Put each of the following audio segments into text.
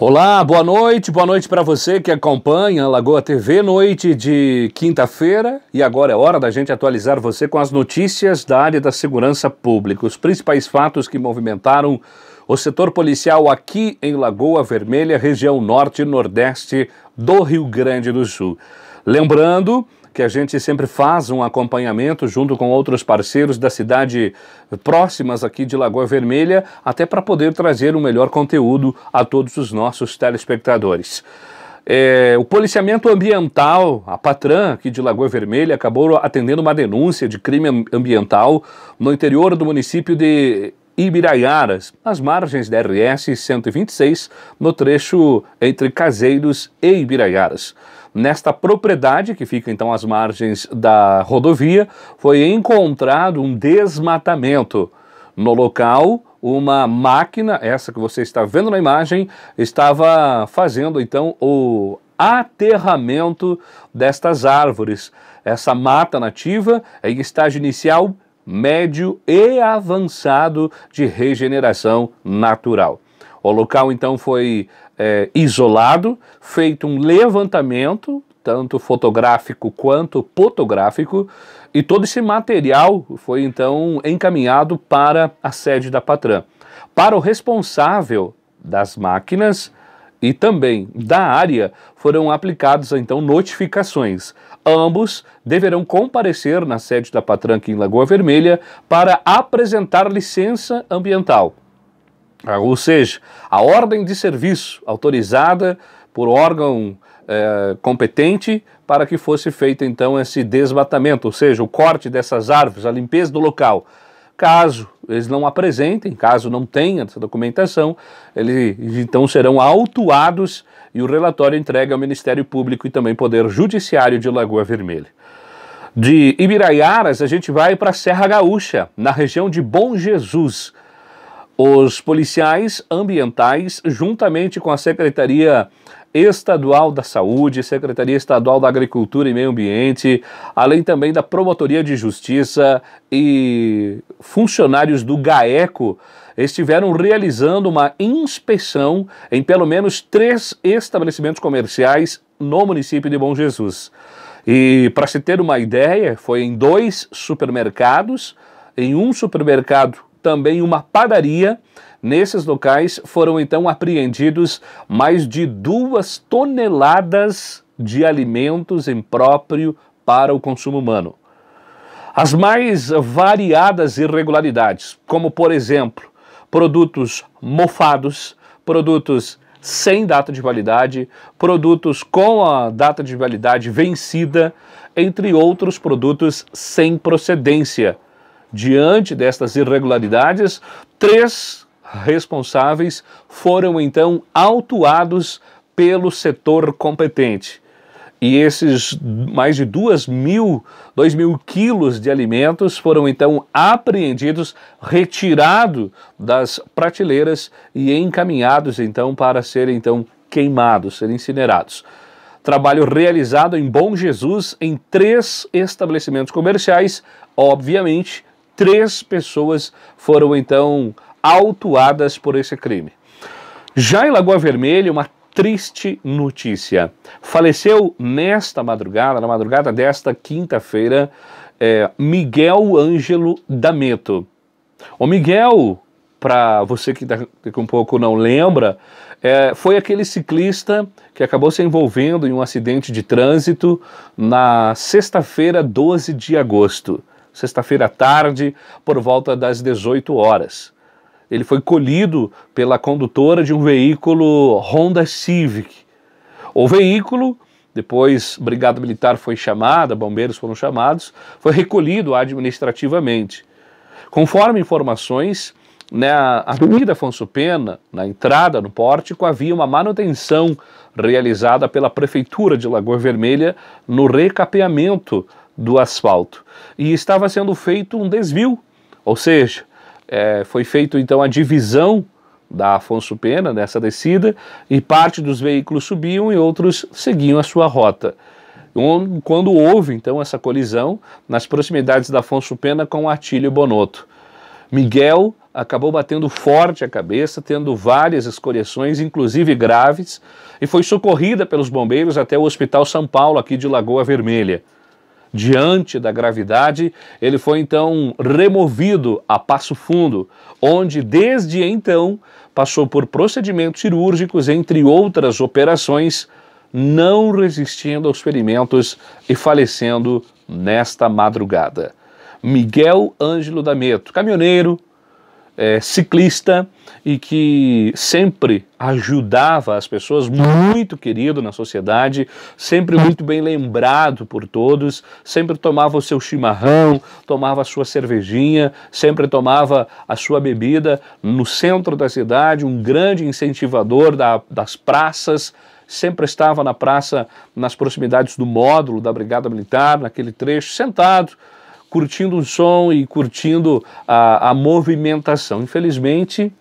Olá, boa noite, boa noite para você que acompanha Lagoa TV, noite de quinta-feira e agora é hora da gente atualizar você com as notícias da área da segurança pública, os principais fatos que movimentaram o setor policial aqui em Lagoa Vermelha, região norte e nordeste do Rio Grande do Sul. Lembrando que a gente sempre faz um acompanhamento junto com outros parceiros da cidade próximas aqui de Lagoa Vermelha, até para poder trazer o um melhor conteúdo a todos os nossos telespectadores. É, o policiamento ambiental, a Patran aqui de Lagoa Vermelha, acabou atendendo uma denúncia de crime ambiental no interior do município de Ibiraiaras, às margens da RS 126, no trecho entre Caseiros e Ibiraiaras. Nesta propriedade, que fica então às margens da rodovia, foi encontrado um desmatamento. No local, uma máquina, essa que você está vendo na imagem, estava fazendo então o aterramento destas árvores. Essa mata nativa é em estágio inicial médio e avançado de regeneração natural. O local então foi é, isolado, feito um levantamento, tanto fotográfico quanto fotográfico, e todo esse material foi então encaminhado para a sede da Patran. Para o responsável das máquinas, e também da área foram aplicados então notificações. Ambos deverão comparecer na sede da Patranca em Lagoa Vermelha para apresentar licença ambiental. Ah, ou seja, a ordem de serviço autorizada por órgão é, competente para que fosse feito então esse desmatamento, ou seja, o corte dessas árvores, a limpeza do local. Caso eles não apresentem, caso não tenha essa documentação, eles então serão autuados e o relatório entregue ao Ministério Público e também Poder Judiciário de Lagoa Vermelha. De Ibiraiaras, a gente vai para Serra Gaúcha, na região de Bom Jesus. Os policiais ambientais, juntamente com a Secretaria Estadual da Saúde, Secretaria Estadual da Agricultura e Meio Ambiente, além também da Promotoria de Justiça e funcionários do GAECO, estiveram realizando uma inspeção em pelo menos três estabelecimentos comerciais no município de Bom Jesus. E para se ter uma ideia, foi em dois supermercados, em um supermercado também uma padaria. Nesses locais foram então apreendidos mais de duas toneladas de alimentos impróprio para o consumo humano. As mais variadas irregularidades, como por exemplo, produtos mofados, produtos sem data de validade, produtos com a data de validade vencida, entre outros produtos sem procedência Diante destas irregularidades, três responsáveis foram então autuados pelo setor competente. E esses mais de 2 mil, 2 mil quilos de alimentos foram então apreendidos, retirados das prateleiras e encaminhados então para serem então queimados, serem incinerados. Trabalho realizado em Bom Jesus em três estabelecimentos comerciais, obviamente três pessoas foram então autuadas por esse crime. Já em Lagoa Vermelha, uma triste notícia. Faleceu nesta madrugada, na madrugada desta quinta-feira, é, Miguel Ângelo D'Ameto. O Miguel, para você que daqui tá, um pouco não lembra, é, foi aquele ciclista que acabou se envolvendo em um acidente de trânsito na sexta-feira, 12 de agosto sexta-feira à tarde, por volta das 18 horas. Ele foi colhido pela condutora de um veículo Honda Civic. O veículo, depois Brigada Militar foi chamada, bombeiros foram chamados, foi recolhido administrativamente. Conforme informações, na né, Avenida Afonso Pena, na entrada no pórtico, havia uma manutenção realizada pela Prefeitura de Lagoa Vermelha no recapeamento do asfalto. E estava sendo feito um desvio, ou seja, é, foi feito então a divisão da Afonso Pena nessa descida e parte dos veículos subiam e outros seguiam a sua rota. quando houve então essa colisão nas proximidades da Afonso Pena com Atílio Bonotto, Miguel acabou batendo forte a cabeça, tendo várias escoriações, inclusive graves, e foi socorrida pelos bombeiros até o Hospital São Paulo aqui de Lagoa Vermelha. Diante da gravidade, ele foi então removido a Passo Fundo, onde desde então passou por procedimentos cirúrgicos, entre outras operações, não resistindo aos ferimentos e falecendo nesta madrugada. Miguel Ângelo D'Ameto, caminhoneiro, é, ciclista e que sempre ajudava as pessoas, muito querido na sociedade, sempre muito bem lembrado por todos, sempre tomava o seu chimarrão, tomava a sua cervejinha, sempre tomava a sua bebida no centro da cidade, um grande incentivador da, das praças sempre estava na praça, nas proximidades do módulo da Brigada Militar, naquele trecho, sentado, curtindo o som e curtindo a, a movimentação. Infelizmente,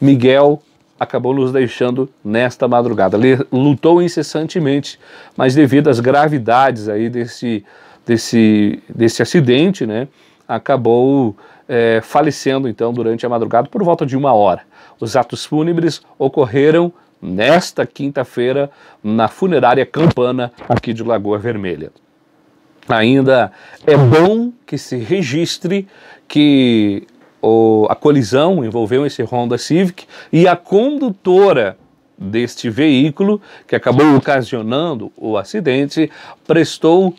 Miguel acabou nos deixando nesta madrugada. Ele lutou incessantemente, mas devido às gravidades aí desse, desse, desse acidente, né, acabou é, falecendo então durante a madrugada por volta de uma hora. Os atos fúnebres ocorreram nesta quinta-feira na funerária Campana aqui de Lagoa Vermelha ainda é bom que se registre que o, a colisão envolveu esse Honda Civic e a condutora deste veículo que acabou ocasionando o acidente prestou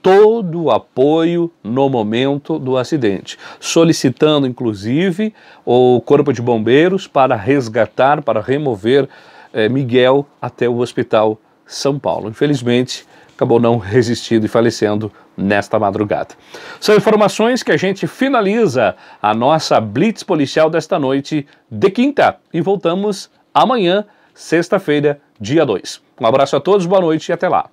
todo o apoio no momento do acidente, solicitando inclusive o Corpo de Bombeiros para resgatar, para remover eh, Miguel até o Hospital São Paulo. Infelizmente, acabou não resistindo e falecendo nesta madrugada. São informações que a gente finaliza a nossa blitz policial desta noite de quinta e voltamos amanhã, sexta-feira, dia 2. Um abraço a todos, boa noite e até lá.